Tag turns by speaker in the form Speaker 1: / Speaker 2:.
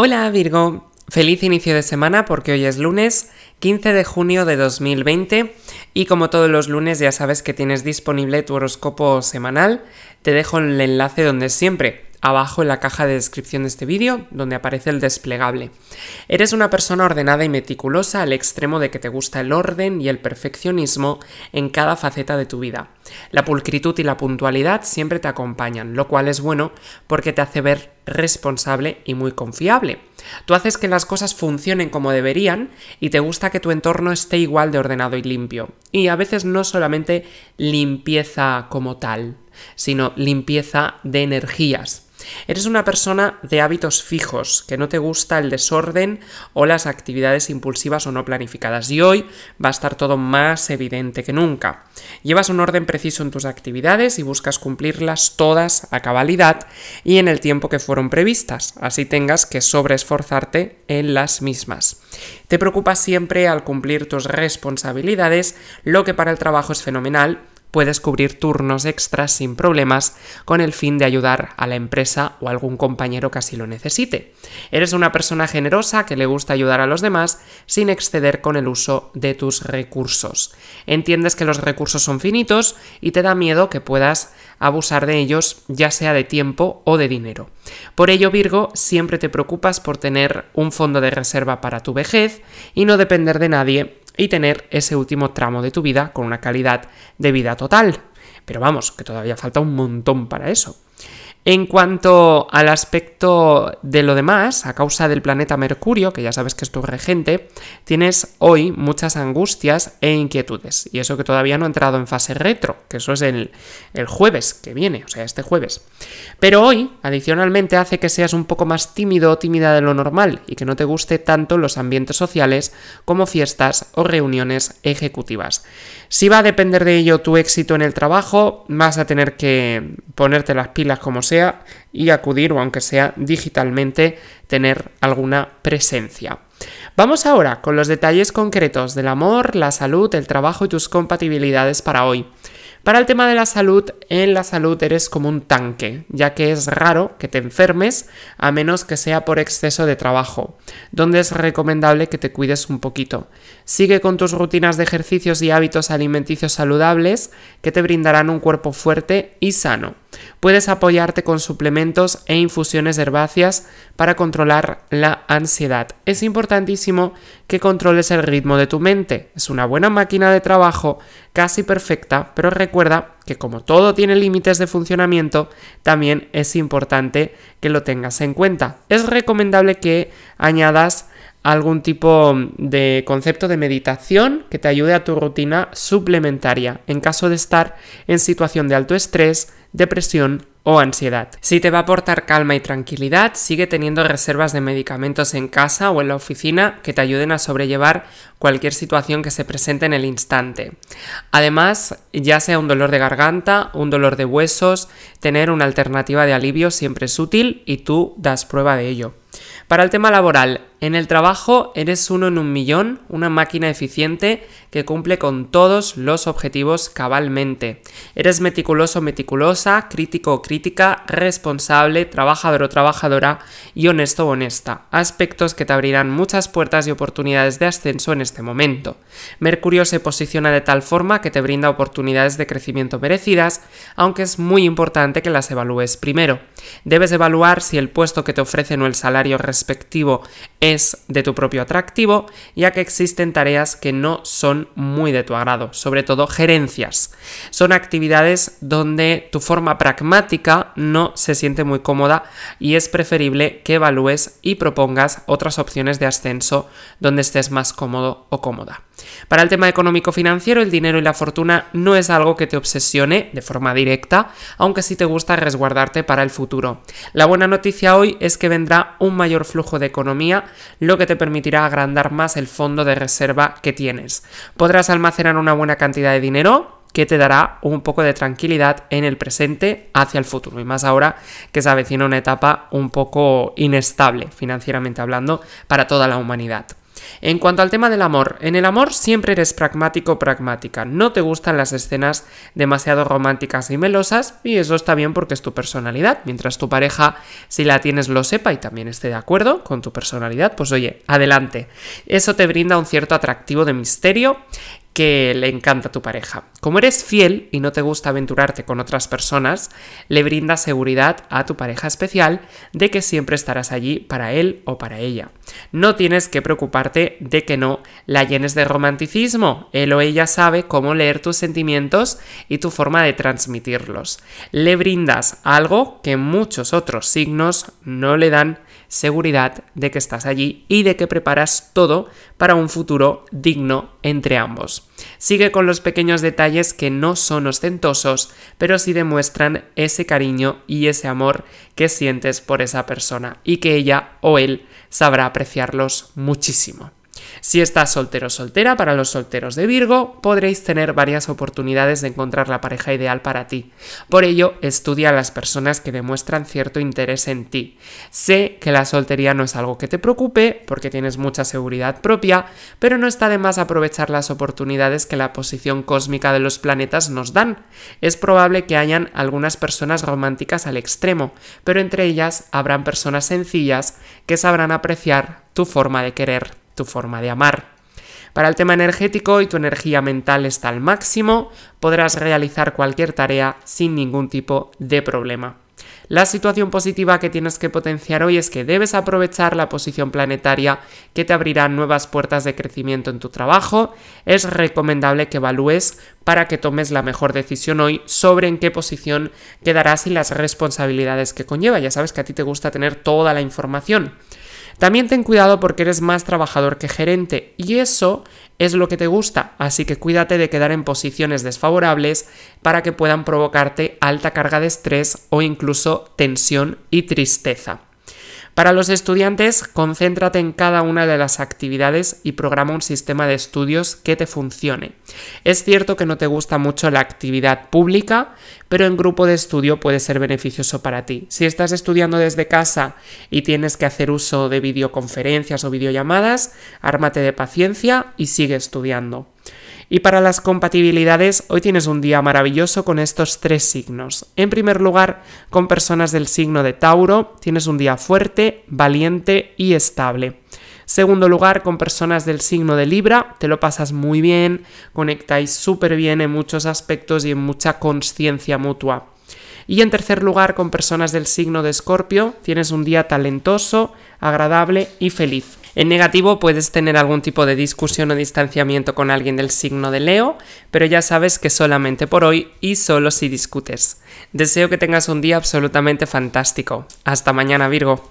Speaker 1: Hola Virgo, feliz inicio de semana porque hoy es lunes 15 de junio de 2020 y como todos los lunes ya sabes que tienes disponible tu horóscopo semanal, te dejo el enlace donde siempre abajo en la caja de descripción de este vídeo, donde aparece el desplegable. Eres una persona ordenada y meticulosa al extremo de que te gusta el orden y el perfeccionismo en cada faceta de tu vida. La pulcritud y la puntualidad siempre te acompañan, lo cual es bueno porque te hace ver responsable y muy confiable. Tú haces que las cosas funcionen como deberían y te gusta que tu entorno esté igual de ordenado y limpio. Y a veces no solamente limpieza como tal, sino limpieza de energías Eres una persona de hábitos fijos, que no te gusta el desorden o las actividades impulsivas o no planificadas y hoy va a estar todo más evidente que nunca. Llevas un orden preciso en tus actividades y buscas cumplirlas todas a cabalidad y en el tiempo que fueron previstas, así tengas que sobreesforzarte en las mismas. Te preocupas siempre al cumplir tus responsabilidades, lo que para el trabajo es fenomenal puedes cubrir turnos extras sin problemas con el fin de ayudar a la empresa o algún compañero que así lo necesite. Eres una persona generosa que le gusta ayudar a los demás sin exceder con el uso de tus recursos. Entiendes que los recursos son finitos y te da miedo que puedas abusar de ellos ya sea de tiempo o de dinero. Por ello, Virgo, siempre te preocupas por tener un fondo de reserva para tu vejez y no depender de nadie y tener ese último tramo de tu vida con una calidad de vida total. Pero vamos, que todavía falta un montón para eso. En cuanto al aspecto de lo demás, a causa del planeta Mercurio, que ya sabes que es tu regente, tienes hoy muchas angustias e inquietudes. Y eso que todavía no ha entrado en fase retro, que eso es el, jueves que viene, o sea, este jueves. Pero hoy, adicionalmente, hace que seas un poco más tímido o tímida de lo normal y que no te guste tanto los ambientes sociales como fiestas o reuniones ejecutivas. Si va a depender de ello tu éxito en el trabajo, vas a tener que ponerte las pilas como sea y acudir o aunque sea digitalmente tener alguna presencia. Vamos ahora con los detalles concretos del amor, la salud, el trabajo y tus compatibilidades para hoy. Para el tema de la salud, en la salud eres como un tanque, ya que es raro que te enfermes a menos que sea por exceso de trabajo, donde es recomendable que te cuides un poquito. Sigue con tus rutinas de ejercicios y hábitos alimenticios saludables que te brindarán un cuerpo fuerte y sano. Puedes apoyarte con suplementos e infusiones herbáceas para controlar la ansiedad. Es importantísimo que controles el ritmo de tu mente. Es una buena máquina de trabajo casi perfecta, pero recuerda que como todo tiene límites de funcionamiento, también es importante que lo tengas en cuenta. Es recomendable que añadas algún tipo de concepto de meditación que te ayude a tu rutina suplementaria en caso de estar en situación de alto estrés, depresión o ansiedad. Si te va a aportar calma y tranquilidad, sigue teniendo reservas de medicamentos en casa o en la oficina que te ayuden a sobrellevar cualquier situación que se presente en el instante. Además, ya sea un dolor de garganta, un dolor de huesos, tener una alternativa de alivio siempre es útil y tú das prueba de ello. Para el tema laboral, en el trabajo eres uno en un millón, una máquina eficiente que cumple con todos los objetivos cabalmente. Eres meticuloso, meticulosa, crítico o crítica, responsable, trabajador o trabajadora y honesto o honesta. Aspectos que te abrirán muchas puertas y oportunidades de ascenso en este momento. Mercurio se posiciona de tal forma que te brinda oportunidades de crecimiento merecidas, aunque es muy importante que las evalúes primero. Debes evaluar si el puesto que te ofrecen o el salario respectivo es de tu propio atractivo, ya que existen tareas que no son muy de tu agrado, sobre todo gerencias. Son actividades donde tu forma pragmática no se siente muy cómoda y es preferible que evalúes y propongas otras opciones de ascenso donde estés más cómodo o cómoda. Para el tema económico-financiero, el dinero y la fortuna no es algo que te obsesione de forma directa, aunque sí te gusta resguardarte para el futuro. La buena noticia hoy es que vendrá un mayor flujo de economía lo que te permitirá agrandar más el fondo de reserva que tienes. Podrás almacenar una buena cantidad de dinero, que te dará un poco de tranquilidad en el presente hacia el futuro. Y más ahora que se avecina una etapa un poco inestable, financieramente hablando, para toda la humanidad. En cuanto al tema del amor, en el amor siempre eres pragmático pragmática. No te gustan las escenas demasiado románticas y melosas y eso está bien porque es tu personalidad. Mientras tu pareja, si la tienes, lo sepa y también esté de acuerdo con tu personalidad, pues oye, adelante. Eso te brinda un cierto atractivo de misterio que le encanta a tu pareja. Como eres fiel y no te gusta aventurarte con otras personas, le brindas seguridad a tu pareja especial de que siempre estarás allí para él o para ella. No tienes que preocuparte de que no la llenes de romanticismo. Él o ella sabe cómo leer tus sentimientos y tu forma de transmitirlos. Le brindas algo que muchos otros signos no le dan seguridad de que estás allí y de que preparas todo para un futuro digno entre ambos. Sigue con los pequeños detalles que no son ostentosos, pero sí demuestran ese cariño y ese amor que sientes por esa persona y que ella o él sabrá apreciarlos muchísimo. Si estás soltero o soltera, para los solteros de Virgo, podréis tener varias oportunidades de encontrar la pareja ideal para ti. Por ello, estudia a las personas que demuestran cierto interés en ti. Sé que la soltería no es algo que te preocupe, porque tienes mucha seguridad propia, pero no está de más aprovechar las oportunidades que la posición cósmica de los planetas nos dan. Es probable que hayan algunas personas románticas al extremo, pero entre ellas habrán personas sencillas que sabrán apreciar tu forma de querer tu forma de amar. Para el tema energético y tu energía mental está al máximo, podrás realizar cualquier tarea sin ningún tipo de problema. La situación positiva que tienes que potenciar hoy es que debes aprovechar la posición planetaria que te abrirá nuevas puertas de crecimiento en tu trabajo. Es recomendable que evalúes para que tomes la mejor decisión hoy sobre en qué posición quedarás y las responsabilidades que conlleva. Ya sabes que a ti te gusta tener toda la información. También ten cuidado porque eres más trabajador que gerente y eso es lo que te gusta, así que cuídate de quedar en posiciones desfavorables para que puedan provocarte alta carga de estrés o incluso tensión y tristeza. Para los estudiantes, concéntrate en cada una de las actividades y programa un sistema de estudios que te funcione. Es cierto que no te gusta mucho la actividad pública, pero en grupo de estudio puede ser beneficioso para ti. Si estás estudiando desde casa y tienes que hacer uso de videoconferencias o videollamadas, ármate de paciencia y sigue estudiando. Y para las compatibilidades, hoy tienes un día maravilloso con estos tres signos. En primer lugar, con personas del signo de Tauro, tienes un día fuerte, valiente y estable. Segundo lugar, con personas del signo de Libra, te lo pasas muy bien, conectáis súper bien en muchos aspectos y en mucha conciencia mutua. Y en tercer lugar, con personas del signo de Escorpio, tienes un día talentoso, agradable y feliz. En negativo puedes tener algún tipo de discusión o distanciamiento con alguien del signo de Leo, pero ya sabes que solamente por hoy y solo si discutes. Deseo que tengas un día absolutamente fantástico. Hasta mañana Virgo.